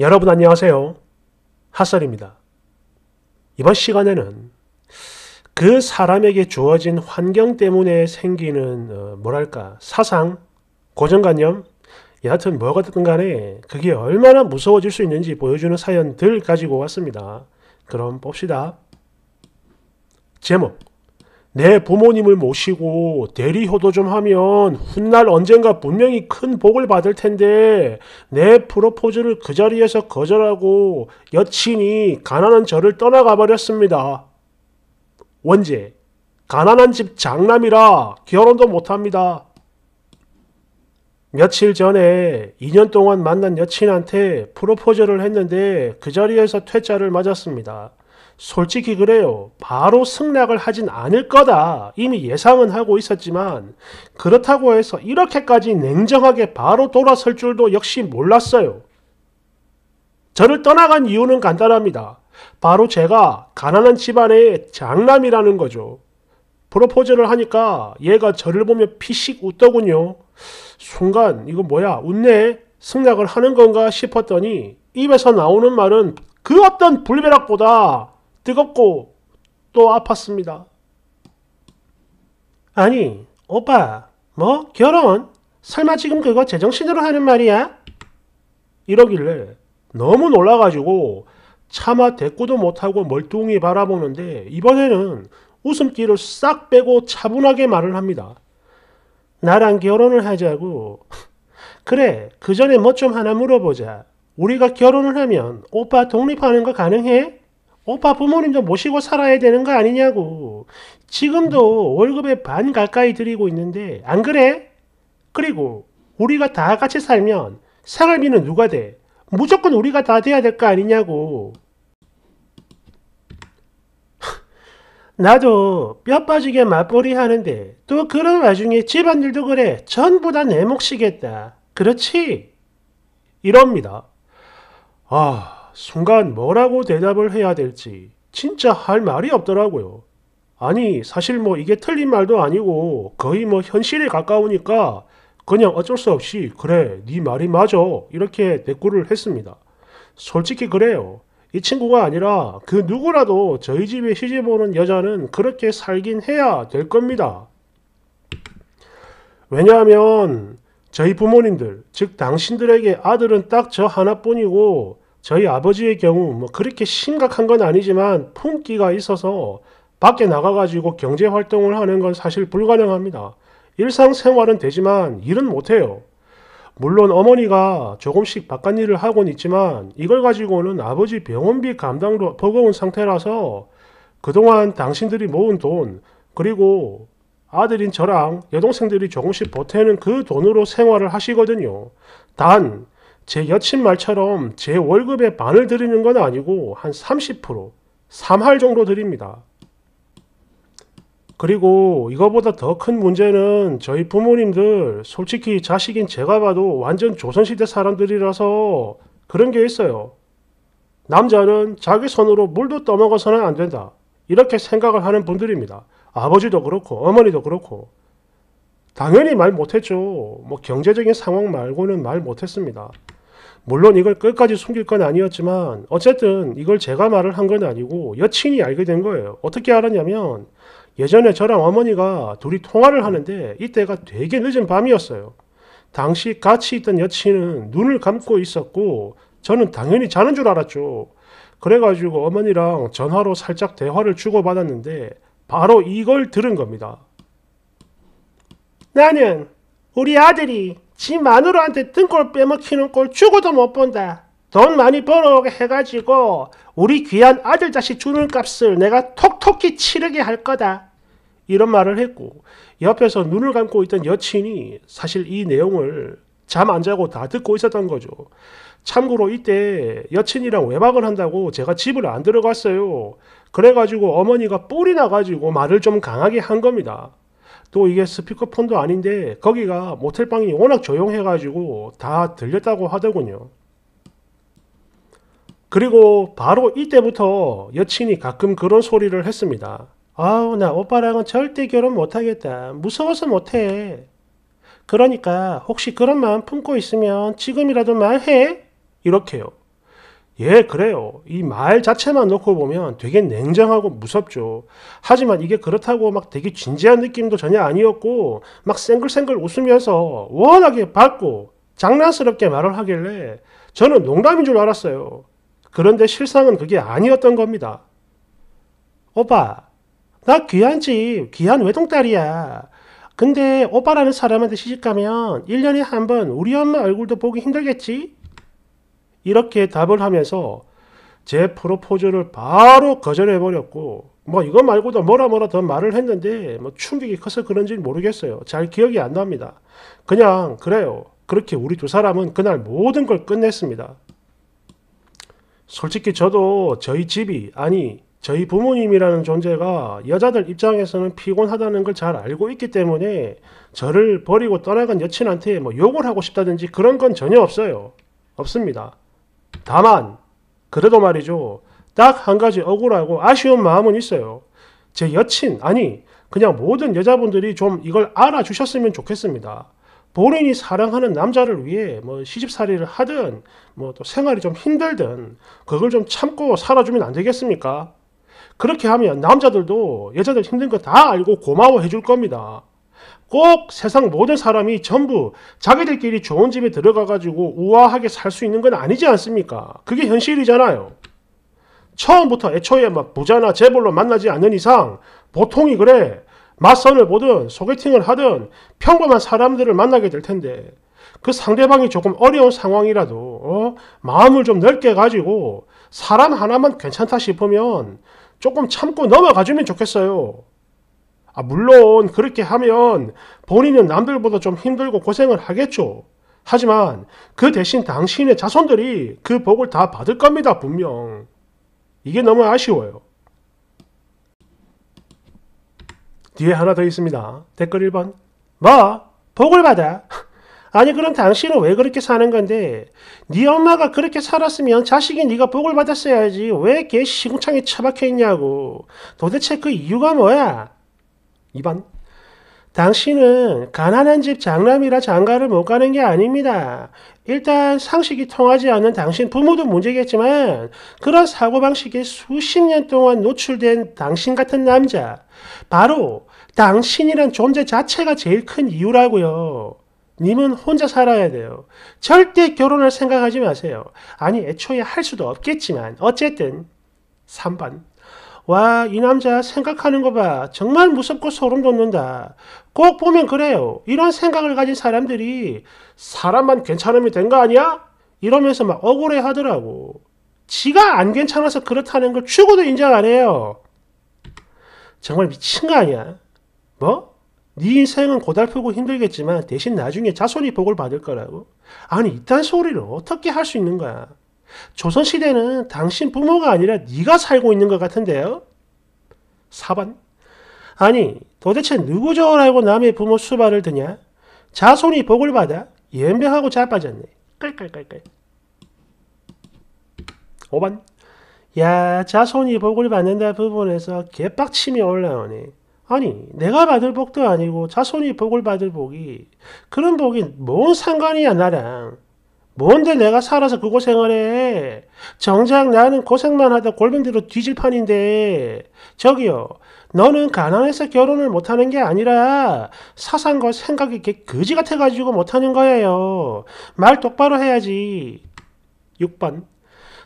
여러분 안녕하세요. 핫설입니다. 이번 시간에는 그 사람에게 주어진 환경 때문에 생기는 어, 뭐랄까 사상, 고정관념, 여하튼 뭐가 됐든 간에 그게 얼마나 무서워질 수 있는지 보여주는 사연들 가지고 왔습니다. 그럼 봅시다. 제목 내 부모님을 모시고 대리효도 좀 하면 훗날 언젠가 분명히 큰 복을 받을 텐데 내 프로포즈를 그 자리에서 거절하고 여친이 가난한 저를 떠나가 버렸습니다. 원제, 가난한 집 장남이라 결혼도 못합니다. 며칠 전에 2년 동안 만난 여친한테 프로포즈를 했는데 그 자리에서 퇴짜를 맞았습니다. 솔직히 그래요. 바로 승낙을 하진 않을 거다. 이미 예상은 하고 있었지만 그렇다고 해서 이렇게까지 냉정하게 바로 돌아설 줄도 역시 몰랐어요. 저를 떠나간 이유는 간단합니다. 바로 제가 가난한 집안의 장남이라는 거죠. 프로포즈를 하니까 얘가 저를 보며 피식 웃더군요. 순간 이거 뭐야 웃네 승낙을 하는 건가 싶었더니 입에서 나오는 말은 그 어떤 불벼락보다 뜨겁고 또 아팠습니다. 아니, 오빠, 뭐? 결혼? 설마 지금 그거 제정신으로 하는 말이야? 이러길래 너무 놀라가지고 차마 대꾸도 못하고 멀뚱히 바라보는데 이번에는 웃음기를 싹 빼고 차분하게 말을 합니다. 나랑 결혼을 하자고. 그래, 그 전에 뭐 좀 하나 물어보자. 우리가 결혼을 하면 오빠 독립하는 거 가능해? 오빠 부모님 좀 모시고 살아야 되는 거 아니냐고. 지금도 월급의 반 가까이 드리고 있는데 안 그래? 그리고 우리가 다 같이 살면 생활비는 누가 돼? 무조건 우리가 다 돼야 될 거 아니냐고. 나도 뼈 빠지게 맞벌이 하는데 또 그런 와중에 집안일도 그래. 전부 다 내 몫이겠다. 그렇지? 이럽니다. 아... 순간 뭐라고 대답을 해야 될지 진짜 할 말이 없더라고요. 아니, 사실 뭐 이게 틀린 말도 아니고 거의 뭐 현실에 가까우니까 그냥 어쩔 수 없이 그래, 네 말이 맞아. 이렇게 대꾸를 했습니다. 솔직히 그래요. 이 친구가 아니라 그 누구라도 저희 집에 시집 오는 여자는 그렇게 살긴 해야 될 겁니다. 왜냐하면 저희 부모님들, 즉 당신들에게 아들은 딱 저 하나뿐이고 저희 아버지의 경우 뭐 그렇게 심각한 건 아니지만 품기가 있어서 밖에 나가가지고 경제 활동을 하는 건 사실 불가능합니다. 일상생활은 되지만 일은 못해요. 물론 어머니가 조금씩 바깥 일을 하곤 있지만 이걸 가지고는 아버지 병원비 감당도 버거운 상태라서 그동안 당신들이 모은 돈 그리고 아들인 저랑 여동생들이 조금씩 보태는 그 돈으로 생활을 하시거든요. 단제 여친 말처럼 제 월급의 반을 드리는 건 아니고 한 30%, 3할 정도 드립니다. 그리고 이거보다 더 큰 문제는 저희 부모님들 솔직히 자식인 제가 봐도 완전 조선시대 사람들이라서 그런 게 있어요. 남자는 자기 손으로 물도 떠먹어서는 안 된다. 이렇게 생각을 하는 분들입니다. 아버지도 그렇고 어머니도 그렇고 당연히 말 못했죠. 뭐 경제적인 상황 말고는 말 못했습니다. 물론 이걸 끝까지 숨길 건 아니었지만 어쨌든 이걸 제가 말을 한 건 아니고 여친이 알게 된 거예요. 어떻게 알았냐면 예전에 저랑 어머니가 둘이 통화를 하는데 이때가 되게 늦은 밤이었어요. 당시 같이 있던 여친은 눈을 감고 있었고 저는 당연히 자는 줄 알았죠. 그래가지고 어머니랑 전화로 살짝 대화를 주고받았는데 바로 이걸 들은 겁니다. 나는 우리 아들이 지 마누라한테 등골 빼먹히는 꼴 죽어도 못 본다. 돈 많이 벌어오게 해가지고 우리 귀한 아들 자식 주는 값을 내가 톡톡히 치르게 할 거다. 이런 말을 했고 옆에서 눈을 감고 있던 여친이 사실 이 내용을 잠 안 자고 다 듣고 있었던 거죠. 참고로 이때 여친이랑 외박을 한다고 제가 집을 안 들어갔어요. 그래가지고 어머니가 뿔이 나가지고 말을 좀 강하게 한 겁니다. 또 이게 스피커폰도 아닌데 거기가 모텔방이 워낙 조용해가지고 다 들렸다고 하더군요. 그리고 바로 이때부터 여친이 가끔 그런 소리를 했습니다. 아우 나 오빠랑은 절대 결혼 못하겠다. 무서워서 못해. 그러니까 혹시 그런 마음 품고 있으면 지금이라도 말해. 이렇게요. 예, 그래요. 이 말 자체만 놓고 보면 되게 냉정하고 무섭죠. 하지만 이게 그렇다고 막 되게 진지한 느낌도 전혀 아니었고, 막쌩글쌩글 웃으면서 워낙에 밝고 장난스럽게 말을 하길래 저는 농담인 줄 알았어요. 그런데 실상은 그게 아니었던 겁니다. 오빠, 나 귀한 집, 귀한 외동딸이야. 근데 오빠라는 사람한테 시집가면 1년에 한 번 우리 엄마 얼굴도 보기 힘들겠지? 이렇게 답을 하면서 제 프로포즈를 바로 거절해버렸고 뭐 이거 말고도 뭐라 뭐라 더 말을 했는데 뭐 충격이 커서 그런지 모르겠어요. 잘 기억이 안 납니다. 그냥 그래요. 그렇게 우리 두 사람은 그날 모든 걸 끝냈습니다. 솔직히 저도 저희 집이 아니 저희 부모님이라는 존재가 여자들 입장에서는 피곤하다는 걸 잘 알고 있기 때문에 저를 버리고 떠나간 여친한테 뭐 욕을 하고 싶다든지 그런 건 전혀 없어요. 없습니다. 다만 그래도 말이죠. 딱 한 가지 억울하고 아쉬운 마음은 있어요. 제 여친 아니 그냥 모든 여자분들이 좀 이걸 알아주셨으면 좋겠습니다. 본인이 사랑하는 남자를 위해 뭐 시집살이를 하든 뭐 또 생활이 좀 힘들든 그걸 좀 참고 살아주면 안 되겠습니까? 그렇게 하면 남자들도 여자들 힘든 거 다 알고 고마워해 줄 겁니다. 꼭 세상 모든 사람이 전부 자기들끼리 좋은 집에 들어가가지고 우아하게 살 수 있는 건 아니지 않습니까? 그게 현실이잖아요. 처음부터 애초에 막 부자나 재벌로 만나지 않는 이상 보통이 그래. 맞선을 보든 소개팅을 하든 평범한 사람들을 만나게 될 텐데 그 상대방이 조금 어려운 상황이라도 어? 마음을 좀 넓게 가지고 사람 하나만 괜찮다 싶으면 조금 참고 넘어가주면 좋겠어요. 아, 물론 그렇게 하면 본인은 남들보다 좀 힘들고 고생을 하겠죠. 하지만 그 대신 당신의 자손들이 그 복을 다 받을 겁니다, 분명. 이게 너무 아쉬워요. 뒤에 하나 더 있습니다. 댓글 1번. 뭐? 복을 받아? 아니 그럼 당신은 왜 그렇게 사는 건데? 네 엄마가 그렇게 살았으면 자식이 네가 복을 받았어야지 왜 개 시궁창에 처박혀 있냐고. 도대체 그 이유가 뭐야? 2번. 당신은 가난한 집 장남이라 장가를 못 가는 게 아닙니다. 일단 상식이 통하지 않는 당신 부모도 문제겠지만 그런 사고방식에 수십 년 동안 노출된 당신 같은 남자 바로 당신이란 존재 자체가 제일 큰 이유라고요. 님은 혼자 살아야 돼요. 절대 결혼을 생각하지 마세요. 아니 애초에 할 수도 없겠지만 어쨌든 3번 와, 이 남자 생각하는 거 봐. 정말 무섭고 소름 돋는다. 꼭 보면 그래요. 이런 생각을 가진 사람들이 사람만 괜찮으면 된 거 아니야? 이러면서 막 억울해 하더라고. 지가 안 괜찮아서 그렇다는 걸최고도 인정 안 해요. 정말 미친 거 아니야? 뭐? 네 인생은 고달프고 힘들겠지만 대신 나중에 자손이 복을 받을 거라고? 아니 이딴 소리를 어떻게 할 수 있는 거야? 조선시대는 당신 부모가 아니라 네가 살고 있는 것 같은데요? 4번 아니 도대체 누구죠라고 남의 부모 수발을 드냐? 자손이 복을 받아 연병하고 자빠졌네. 깔깔깔깔 5번 야 자손이 복을 받는다 부분에서 개빡침이 올라오네. 아니 내가 받을 복도 아니고 자손이 복을 받을 복이 그런 복이 뭔 상관이야 나랑. 뭔데 내가 살아서 그 고생을 해? 정작 나는 고생만 하다 골병대로 뒤질 판인데. 저기요, 너는 가난해서 결혼을 못하는 게 아니라 사상과 생각이 이렇게 거지 같아가지고 못하는 거예요. 말 똑바로 해야지. 6번.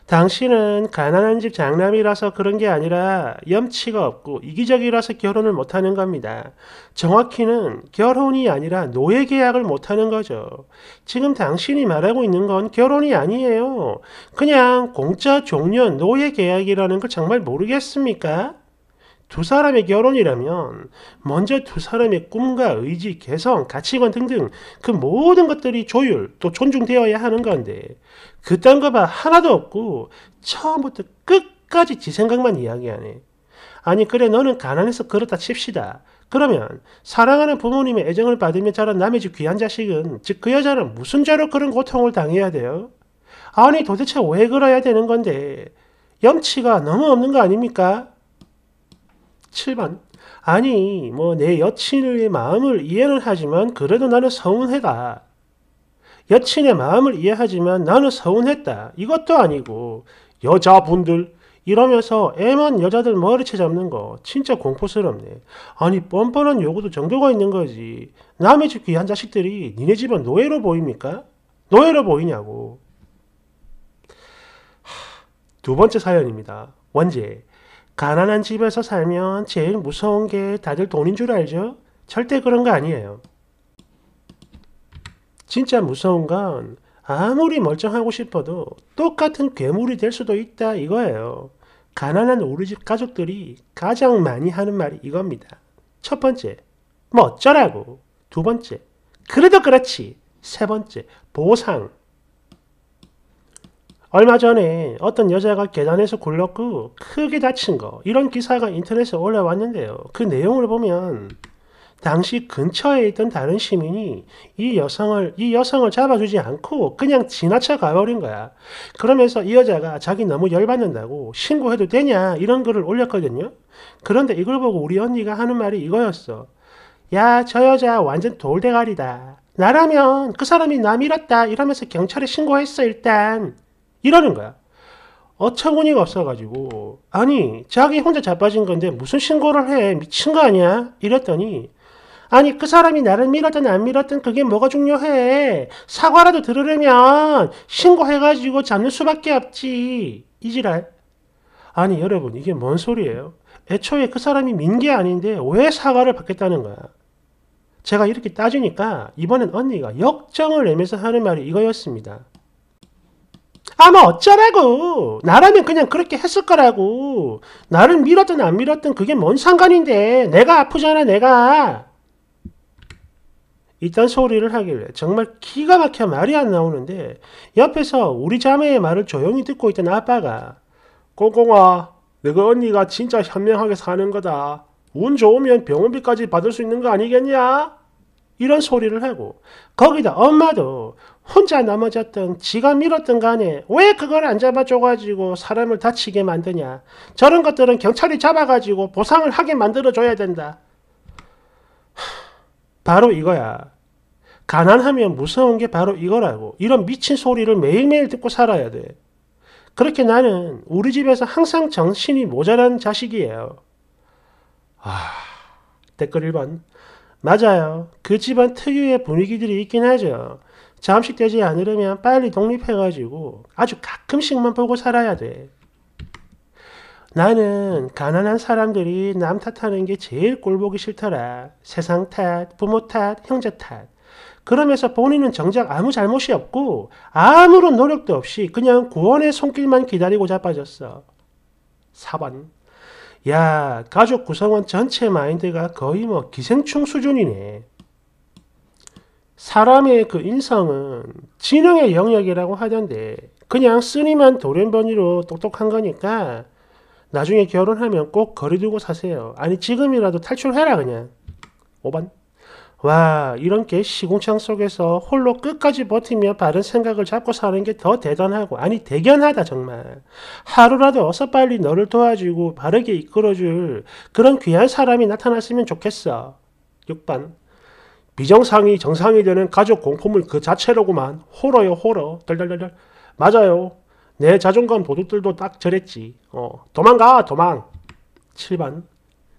당신은 가난한 집 장남이라서 그런 게 아니라 염치가 없고 이기적이라서 결혼을 못하는 겁니다. 정확히는 결혼이 아니라 노예 계약을 못하는 거죠. 지금 당신이 말하고 있는 건 결혼이 아니에요. 그냥 공짜 종년 노예 계약이라는 걸 정말 모르겠습니까? 두 사람의 결혼이라면 먼저 두 사람의 꿈과 의지, 개성, 가치관 등등 그 모든 것들이 조율 또 존중되어야 하는 건데 그딴 거 봐 하나도 없고 처음부터 끝까지 지 생각만 이야기하네. 아니 그래 너는 가난해서 그렇다 칩시다. 그러면 사랑하는 부모님의 애정을 받으며 자란 남의 집 귀한 자식은 즉 그 여자는 무슨 죄로 그런 고통을 당해야 돼요? 아니 도대체 왜 그래야 되는 건데 염치가 너무 없는 거 아닙니까? 7번 아니 뭐 내 여친의 마음을 이해는 하지만 그래도 나는 서운해다. 여친의 마음을 이해하지만 나는 서운했다. 이것도 아니고 여자분들 이러면서 애만 여자들 머리채 잡는 거 진짜 공포스럽네. 아니 뻔뻔한 요구도 정도가 있는 거지. 남의 집 귀한 자식들이 니네 집은 노예로 보입니까? 노예로 보이냐고. 하, 두 번째 사연입니다. 원제 가난한 집에서 살면 제일 무서운 게 다들 돈인 줄 알죠? 절대 그런 거 아니에요. 진짜 무서운 건 아무리 멀쩡하고 싶어도 똑같은 괴물이 될 수도 있다 이거예요. 가난한 우리 집 가족들이 가장 많이 하는 말이 이겁니다. 첫 번째, 뭐 어쩌라고. 두 번째, 그래도 그렇지. 세 번째, 보상. 얼마 전에 어떤 여자가 계단에서 굴렀고 그 크게 다친 거 이런 기사가 인터넷에 올라왔는데요. 그 내용을 보면 당시 근처에 있던 다른 시민이 이 여성을 이 여성을 잡아주지 않고 그냥 지나쳐 가버린 거야. 그러면서 이 여자가 자기 너무 열받는다고 신고해도 되냐 이런 글을 올렸거든요. 그런데 이걸 보고 우리 언니가 하는 말이 이거였어. 야 저 여자 완전 돌대가리다. 나라면 그 사람이 남 밀었다 이러면서 경찰에 신고했어 일단. 이러는 거야. 어처구니가 없어가지고 아니 자기 혼자 자빠진 건데 무슨 신고를 해 미친 거 아니야 이랬더니 아니 그 사람이 나를 밀었든 안 밀었든 그게 뭐가 중요해 사과라도 들으려면 신고해가지고 잡는 수밖에 없지 이지랄 아니 여러분 이게 뭔 소리예요 애초에 그 사람이 민 게 아닌데 왜 사과를 받겠다는 거야 제가 이렇게 따지니까 이번엔 언니가 역정을 내면서 하는 말이 이거였습니다 아마 어쩌라고. 나라면 그냥 그렇게 했을 거라고. 나를 밀었든 안 밀었든 그게 뭔 상관인데. 내가 아프잖아, 내가. 이딴 소리를 하길래 정말 기가 막혀 말이 안 나오는데 옆에서 우리 자매의 말을 조용히 듣고 있던 아빠가 꽁꽁아 내가 언니가 진짜 현명하게 사는 거다. 운 좋으면 병원비까지 받을 수 있는 거 아니겠냐? 이런 소리를 하고 거기다 엄마도 혼자 넘어졌던 지가 밀었던 간에 왜 그걸 안 잡아줘가지고 사람을 다치게 만드냐. 저런 것들은 경찰이 잡아가지고 보상을 하게 만들어줘야 된다. 바로 이거야. 가난하면 무서운 게 바로 이거라고. 이런 미친 소리를 매일매일 듣고 살아야 돼. 그렇게 나는 우리 집에서 항상 정신이 모자란 자식이에요. 아, 댓글 1번. 맞아요. 그 집안 특유의 분위기들이 있긴 하죠. 잠식되지 않으려면 빨리 독립해가지고 아주 가끔씩만 보고 살아야 돼. 나는 가난한 사람들이 남 탓하는 게 제일 꼴보기 싫더라. 세상 탓, 부모 탓, 형제 탓. 그러면서 본인은 정작 아무 잘못이 없고 아무런 노력도 없이 그냥 구원의 손길만 기다리고 자빠졌어. 4번. 야, 가족 구성원 전체 마인드가 거의 뭐 기생충 수준이네. 사람의 그 인성은 지능의 영역이라고 하던데 그냥 쓰니만 도련변이로 똑똑한 거니까 나중에 결혼하면 꼭 거리두고 사세요. 아니 지금이라도 탈출해라 그냥. 5번. 와 이런 게 시궁창 속에서 홀로 끝까지 버티며 바른 생각을 잡고 사는 게 더 대단하고 아니 대견하다 정말. 하루라도 어서 빨리 너를 도와주고 바르게 이끌어줄 그런 귀한 사람이 나타났으면 좋겠어. 6번. 비정상이 정상이 되는 가족 공포물 그 자체로구만. 호러요, 호러. 덜덜덜덜. 맞아요. 내 자존감 도둑들도 딱 저랬지. 어, 도망가, 도망. 7번.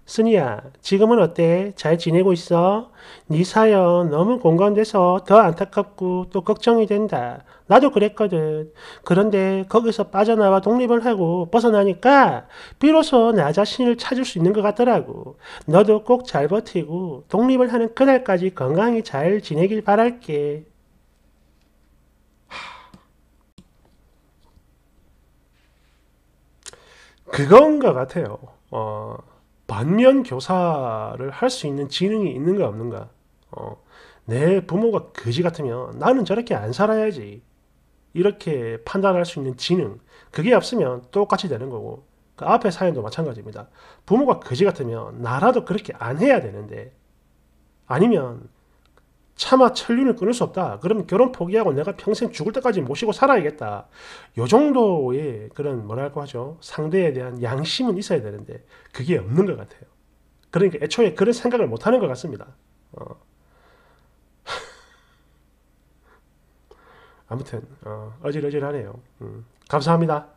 스니야, 지금은 어때? 잘 지내고 있어? 네 사연 너무 공감돼서 더 안타깝고 또 걱정이 된다. 나도 그랬거든. 그런데 거기서 빠져나와 독립을 하고 벗어나니까 비로소 나 자신을 찾을 수 있는 것 같더라고. 너도 꼭 잘 버티고 독립을 하는 그날까지 건강히 잘 지내길 바랄게. 그건 것 같아요. 어... 반면 교사를 할 수 있는 지능이 있는가 없는가 어, 내 부모가 거지 같으면 나는 저렇게 안 살아야지 이렇게 판단할 수 있는 지능 그게 없으면 똑같이 되는 거고 그 앞에 사연도 마찬가지입니다 부모가 거지 같으면 나라도 그렇게 안 해야 되는데 아니면 차마 천륜을 끊을 수 없다. 그럼 결혼 포기하고 내가 평생 죽을 때까지 모시고 살아야겠다. 요 정도의 그런 뭐랄까 하죠. 상대에 대한 양심은 있어야 되는데 그게 없는 것 같아요. 그러니까 애초에 그런 생각을 못하는 것 같습니다. 어. 아무튼 어, 어질어질하네요. 음. 감사합니다.